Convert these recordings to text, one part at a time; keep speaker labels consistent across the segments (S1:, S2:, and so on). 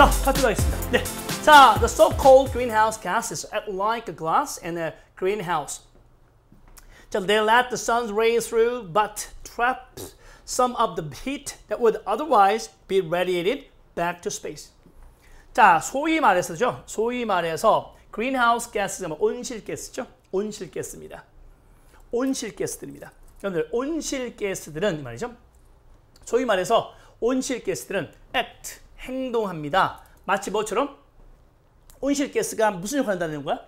S1: 자, 발표하겠습니다. 네. 자, the so-called greenhouse gases act like a glass in a greenhouse. 자, they let the sun's rays through but trap some of the heat that would otherwise be radiated back to space. 자, 소위 말해서죠. 소위 말해서 greenhouse gas는 온실가스죠. 온실가스입니다. 온실가스들입니다. 여러분들 온실가스들은 말이죠. 소위 말해서 온실가스들은 act 행동합니다. 마치 뭐처럼 온실가스가 무슨 역할을 한다는 거야?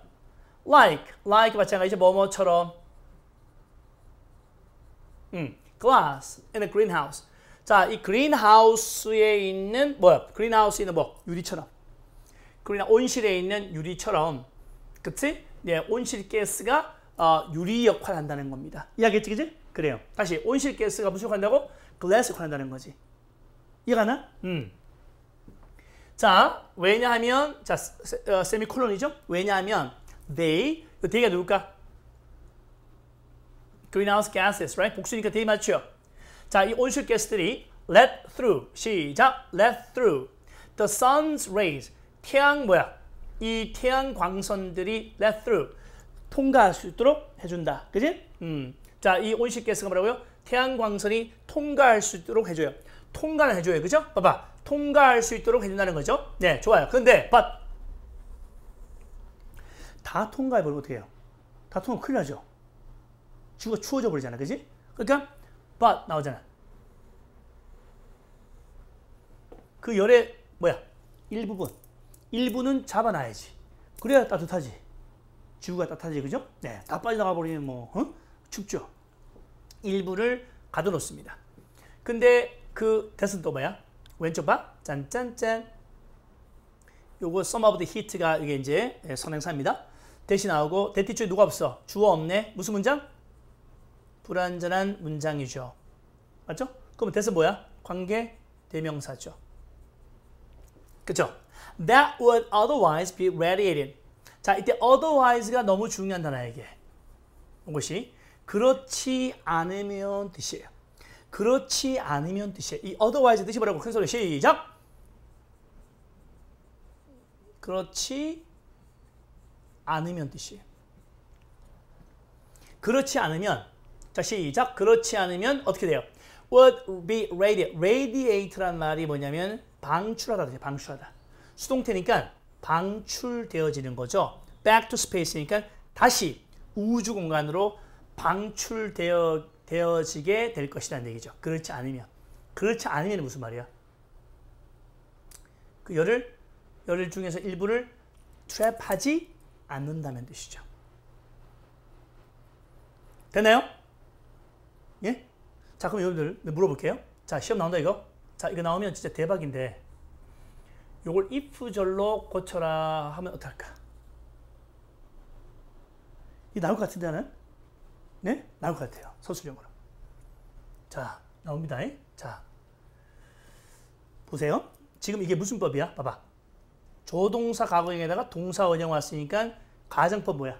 S1: Like, like 마찬가지죠. 뭐뭐처럼. 음, glass in a greenhouse. 자, 이 그린하우스에 있는 뭐야? 그린하우스에 있는 뭐? 유리처럼. 그린 온실에 있는 유리처럼. 그치? 네, 온실가스가 어, 유리 역할을 한다는 겁니다. 이해하겠지, 그지? 그래요. 다시 온실가스가 무슨 역할을 한다고? 글래스 역할을 한다는 거지. 이해가나? 음. 자, 왜냐하면 자, 세, 어, 미콜론이죠 왜냐하면 they 그 they가 누굴까? greenhouse gases, right? 복수니까 they 맞죠? 자, 이 온실 가스들이 let through 시작 let through the sun's rays 태양 뭐야? 이 태양 광선들이 let through 통과할 수 있도록 해준다. 그지? 음. 자, 이 온실가스가 뭐라고요? 태양 광선이 통과할 수 있도록 해줘요. 통과를 해줘요. 그죠? 봐봐. 통과할 수 있도록 해준다는 거죠. 네, 좋아요. 근데 but 다 통과해버리면 어떻 해요? 다 통과 큰일 나죠. 주가 추워져 버리잖아. 그지? 그러니까 but 나오잖아. 그 열의 뭐야? 일부분. 일부는 잡아놔야지. 그래야 따뜻하지. 지가 따뜻하지. 그죠? 네. 다 빠져나가 버리면 뭐 어? 춥죠. 일부를 가둬놓습니다. 근데 그 대선 또 뭐야? 왼쪽 봐. 짠짠짠. 요거 sum of the heat가 이게 이제 예, 선행사입니다. 대시 나오고 대티줄 누가 없어? 주어 없네. 무슨 문장? 불완전한 문장이죠. 맞죠? 그럼 대서 뭐야? 관계 대명사죠. 그쵸? That would otherwise be radiated. 자, 이때 otherwise가 너무 중요한 단어에게. 이것이 그렇지 않으면 뜻이에요. 그렇지 않으면 뜻이에요. 이 otherwise 뜻이 뭐라고 큰 소리 시작. 그렇지 않으면 뜻이에요. 그렇지 않으면 자 시작. 그렇지 않으면 어떻게 돼요? would be radiate. radiate란 말이 뭐냐면 방출하다 방출하다. 수동태니까 방출되어지는 거죠. back to space니까 다시 우주 공간으로 방출되어 되어지게 될 것이라는 얘기죠. 그렇지 않으면. 그렇지 않으면 무슨 말이야? 그 열을, 열을 중에서 일부를 트랩하지 않는다는 뜻이죠. 됐나요? 예? 자, 그럼 여러분들 물어볼게요. 자, 시험 나온다 이거? 자, 이거 나오면 진짜 대박인데 요걸 if절로 고쳐라 하면 어떨까? 이 나올 것 같은데 나는? 네? 나올 것 같아요. 서술형으로. 자, 나옵니다. 자. 보세요. 지금 이게 무슨 법이야? 봐봐. 조동사 과거형에다가 동사 원형 왔으니까 가정법 뭐야?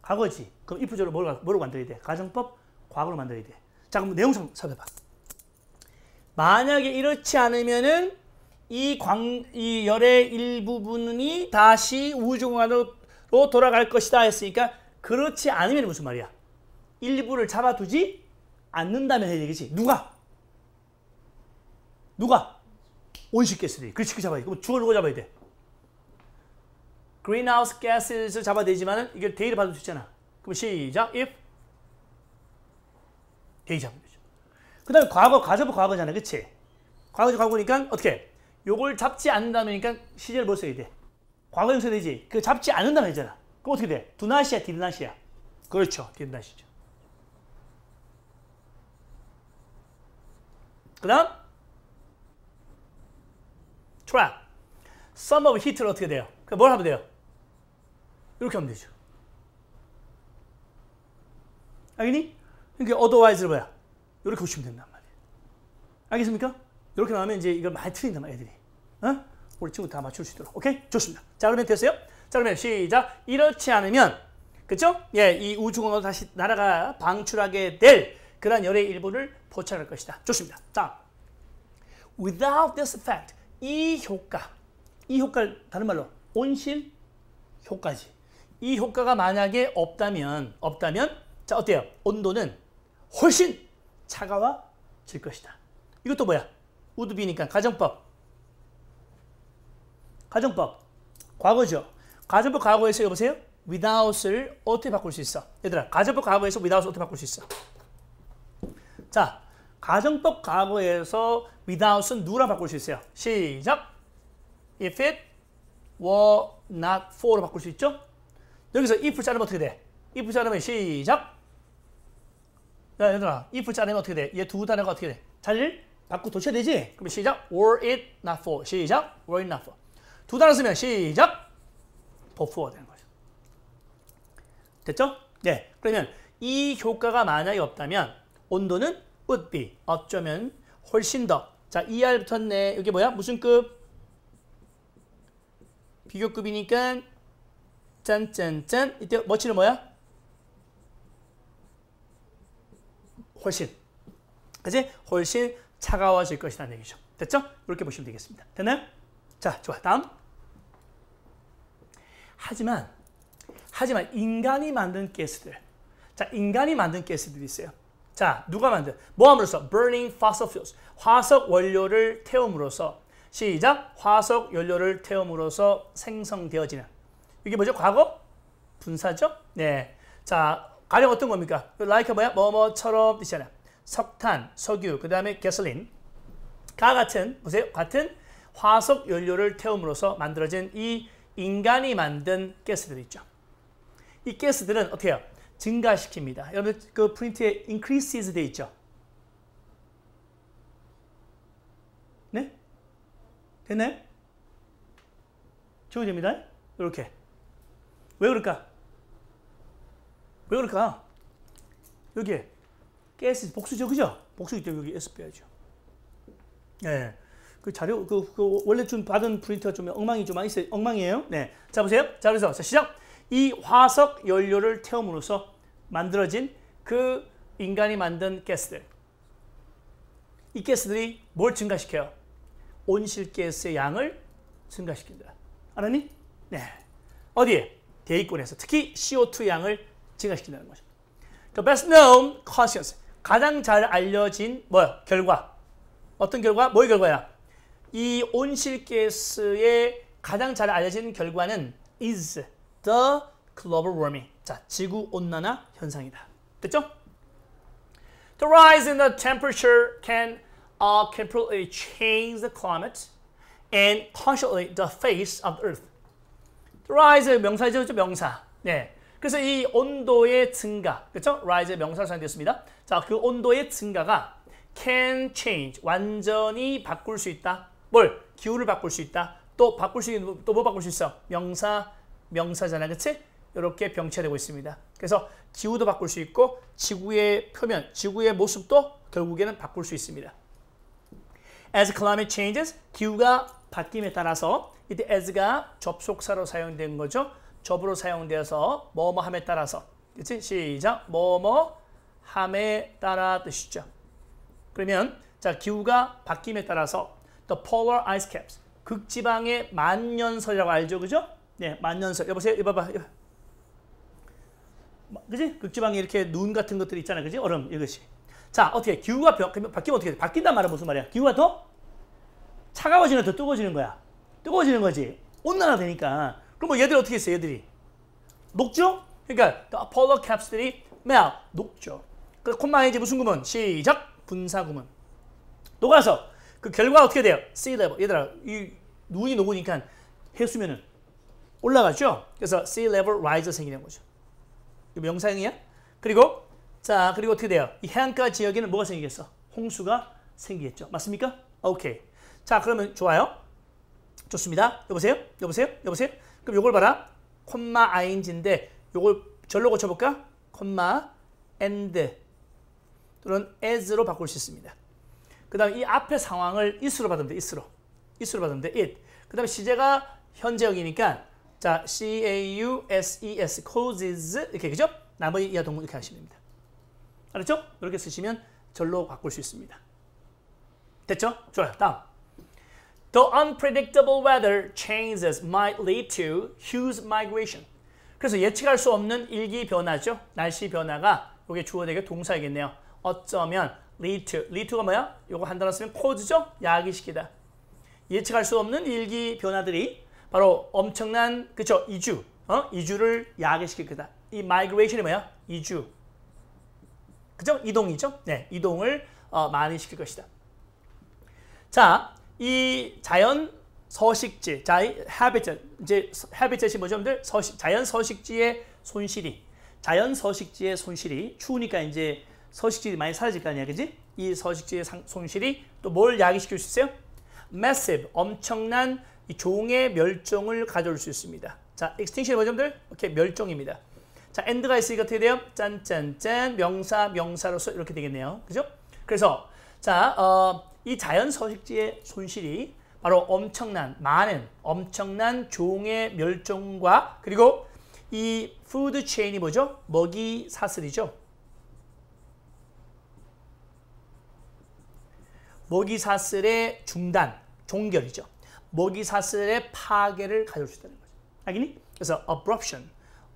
S1: 과거지. 그럼 if조를 뭐로, 뭐로 만들어야 돼? 가정법 과거로 만들어야 돼. 자, 그럼 내용상 살펴봐. 만약에 이렇지 않으면은 이 광, 이 열의 일부분이 다시 우주공간으로 돌아갈 것이다 했으니까 그렇지 않으면 무슨 말이야? 일부를 잡아두지 않는다면 해야 되겠지. 누가? 누가? 온실 가스들이. 그렇지, 그 잡아야 돼. 그럼 주어를 누구 잡아야 돼? g r e e n h o 를 잡아야 되지만 이걸 데이를 받을 수 있잖아. 그럼 시작. if 데이 잡으면 되죠. 그 다음에 과거, 과제부 과거잖아. 그치? 과거 과거니까 어떻게? 요걸 잡지 않는다면니까 그러니까 시제를 뭘 써야 돼? 과거형 써야 되지. 그 잡지 않는다면 되잖아. 그럼 어떻게 돼? 두나시야, 디드나시야? 그렇죠. 디드나시죠. 그 다음 트랙 sum of heat를 어떻게 돼요? 그뭘 그러니까 하면 돼요? 이렇게 하면 되죠. 알겠니? 그러니까 otherwise를 뭐야? 이렇게 보시면 된단 말이에요. 알겠습니까? 이렇게 나오면 이제 이걸 많이 틀린단 말이에요 애들이. 어? 우리 친구 다 맞출 수 있도록. 오케이? 좋습니다. 자, 그러면 됐어요? 자, 그러면 시작. 이렇지 않으면, 그쵸? 예, 이 우주공으로 다시 나라가 방출하게 될 그러한 열의 일부를 포착할 것이다. 좋습니다. 다음. Without this effect, 이 효과, 이 효과를 다른 말로 온실 효과지. 이 효과가 만약에 없다면, 없다면 자 어때요? 온도는 훨씬 차가워질 것이다. 이것도 뭐야? 우드비니까 가정법. 가정법. 과거죠. 가정법 과거에서 여보세요? without을 어떻게 바꿀 수 있어? 얘들아, 가정법 과거에서 without을 어떻게 바꿀 수 있어? 자, 가정법 과거에서 without은 누구랑 바꿀 수 있어요? 시작! If it were not for로 바꿀 수 있죠? 여기서 if 자르면 어떻게 돼? if 자르면 시작! 야, 얘들아, if 자르면 어떻게 돼? 얘 두 단어가 어떻게 돼? 자리를 바꾸 도쳐야 되지? 그럼 시작! were it not for. 시작! were it not for. 두 단어 쓰면 시작! for for가 되는 거죠. 됐죠? 네. 그러면 이 효과가 만약에 없다면 온도는 would be 어쩌면 훨씬 더. 자, er 붙었네. 이게 뭐야? 무슨 급? 비교급이니까 짠짠짠. 이때 멋지는 뭐야? 훨씬. 그지? 훨씬 차가워질 것이라는 얘기죠. 됐죠? 이렇게 보시면 되겠습니다. 됐나요? 자, 좋아. 다음. 하지만, 하지만 인간이 만든 가스들. 자, 인간이 만든 가스들이 있어요. 자, 누가 만든? 뭐 함으로써? burning fossil fuels. 화석 원료를 태움으로써 시작! 화석 연료를 태움으로써 생성되어지는 이게 뭐죠? 과거? 분사죠? 네. 자, 가령 어떤 겁니까? 라이크 like 뭐야? 뭐뭐처럼 뜻이잖아. 석탄, 석유, 그 다음에 게슬린 가 같은, 보세요. 같은 화석 연료를 태움으로써 만들어진 이 인간이 만든 가스들 있죠. 이 가스들은 어떻게 해요? 증가시킵니다. 여러분 그 프린트에 increases 돼 있죠? 네? 됐나요? 정리됩니다. 이렇게. 왜 그럴까? 왜 그럴까? 여기에 가스 복수죠, 그죠? 복수기 때문에 여기 S 빼야죠. 네. 그 자료, 그, 그 원래 준 받은 프린트가 좀 엉망이 좀 많이 있어요. 엉망이에요. 네. 자, 보세요. 자, 그래서, 자, 시작! 이 화석 연료를 태움으로써 만들어진 그 인간이 만든 가스들. 이 가스들이 뭘 증가시켜요? 온실가스의 양을 증가시킨다. 알았니? 네. 어디에? 대기권에서 특히 CO2 양을 증가시킨다는 거죠. The best known causes. 가장 잘 알려진 뭐 결과. 어떤 결과? 뭐의 결과야? 이 온실가스의 가장 잘 알려진 결과는 is the global warming. 자, 지구 온난화 현상이다. 됐죠? The rise in the temperature can uh, completely change the climate and c o n s i a n t l y the face of the earth. The rise 명사죠, 명사. 네. 그래서 이 온도의 증가, 그렇죠? r i s e 명사로 사용됐습니다. 자, 그 온도의 증가가 can change, 완전히 바꿀 수 있다. 뭘? 기후를 바꿀 수 있다. 또 바꿀 수 있는, 또 뭐 바꿀 수 있어? 명사, 명사잖아. 그치? 이렇게 병체되고 있습니다. 그래서 기후도 바꿀 수 있고 지구의 표면, 지구의 모습도 결국에는 바꿀 수 있습니다. As climate changes, 기후가 바뀜에 따라서 이때 as가 접속사로 사용된 거죠. 접으로 사용되어서 뭐뭐함에 따라서 그치? 시작! 뭐뭐함에 따라 뜻이죠. 그러면 자 기후가 바뀜에 따라서 the polar ice caps, 극지방의 만년설이라고 알죠. 그죠? 네, 만년설. 여보세요? 이봐 봐. 그지? 극지방에 이렇게 눈 같은 것들이 있잖아 그지? 얼음 이것이. 자, 어떻게? 기후가 바, 바뀌면 어떻게 돼? 바뀐단 말은 무슨 말이야? 기후가 더 차가워지면 더 뜨거워지는 거야. 뜨거워지는 거지. 온난화 되니까. 그럼 뭐 얘들 어떻게 했어? 얘들이 녹죠? 그러니까 폴러 캡스들이 melt 녹죠. 그콤마 이제 무슨 구문? 시작 분사 구문. 녹아서 그 결과 어떻게 돼요? C 레 얘들아 이 눈이 녹으니까 해수면은 올라가죠. 그래서 sea level rise 생기는 거죠. 이명형이야 그리고 자 그리고 어떻게 돼요? 이 해안가 지역에는 뭐가 생기겠어? 홍수가 생기겠죠. 맞습니까? 오케이. 자 그러면 좋아요. 좋습니다. 여보세요? 여보세요? 여보세요? 그럼 요걸 봐라. 콤마 ing인데 요걸 절로 고쳐볼까? 콤마 and 또는 as로 바꿀 수 있습니다. 그 다음 이 앞에 상황을 is로 받으면 돼. is로. is로 받으면 돼. it. 그 다음에 시제가 현재형이니까 자, C-A-U-S-E-S, e causes 이렇게 그죠? 나머지 이하 동문 이렇게 하시면 됩니다. 알았죠? 이렇게 쓰시면 절로 바꿀 수 있습니다. 됐죠? 좋아요. 다음. The unpredictable weather changes might lead to huge migration. 그래서 예측할 수 없는 일기 변화죠. 날씨 변화가 이게 주어 되게 동사이겠네요. 어쩌면 lead to. lead to가 뭐야? 이거 한 단어 쓰면 cause죠? 야기시키다. 예측할 수 없는 일기 변화들이 바로 엄청난 그쵸 이주 어? 이주를 야기시킬 거다. 이 m i g r a t 이 뭐야? 이주. 그죠? 이동이죠? 네, 이동을 어, 많이 시킬 것이다. 자, 이 자연 서식지, 자, habitat, 이제 habitat이 뭐죠, 여러분들? 서식, 자연 서식지의 손실이, 자연 서식지의 손실이 추우니까 이제 서식지 많이 사라질 거 아니야, 그지? 이 서식지의 상, 손실이 또 뭘 야기시킬 수 있어요? massive, 엄청난 이 종의 멸종을 가져올 수 있습니다. 자, e 스텐 i n c t 들 오케이, 멸종입니다. 자, 엔드가 있으니까 어떻게 돼요? 짠짠짠 명사 명사로서 이렇게 되겠네요. 그죠? 그래서 자, 어, 이 자연 서식지의 손실이 바로 엄청난 많은 엄청난 종의 멸종과 그리고 이 푸드 체인이 뭐죠? 먹이 사슬이죠. 먹이 사슬의 중단, 종결이죠. 모기사슬의 파괴를 가져올 수 있다는 거죠. 알겠니? 그래서 abruption,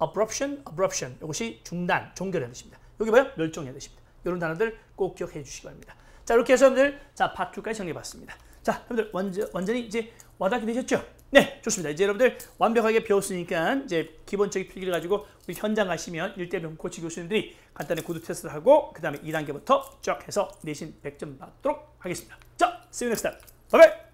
S1: abruption, abruption 이것이 중단, 종결의 뜻입니다. 여기 봐요 멸종의 뜻입니다. 이런 단어들 꼭 기억해 주시기 바랍니다. 자 이렇게 해서 여러분들 자 파트 2까지 정리해봤습니다. 자 여러분들 완전, 완전히 이제 와닿게 되셨죠? 네 좋습니다. 이제 여러분들 완벽하게 배웠으니까 이제 기본적인 필기를 가지고 우리 현장 가시면 1대1 코치 교수님들이 간단히 구두 테스트를 하고 그 다음에 2단계부터 쭉 해서 내신 100점 받도록 하겠습니다. 자 see you next time. 바이바이.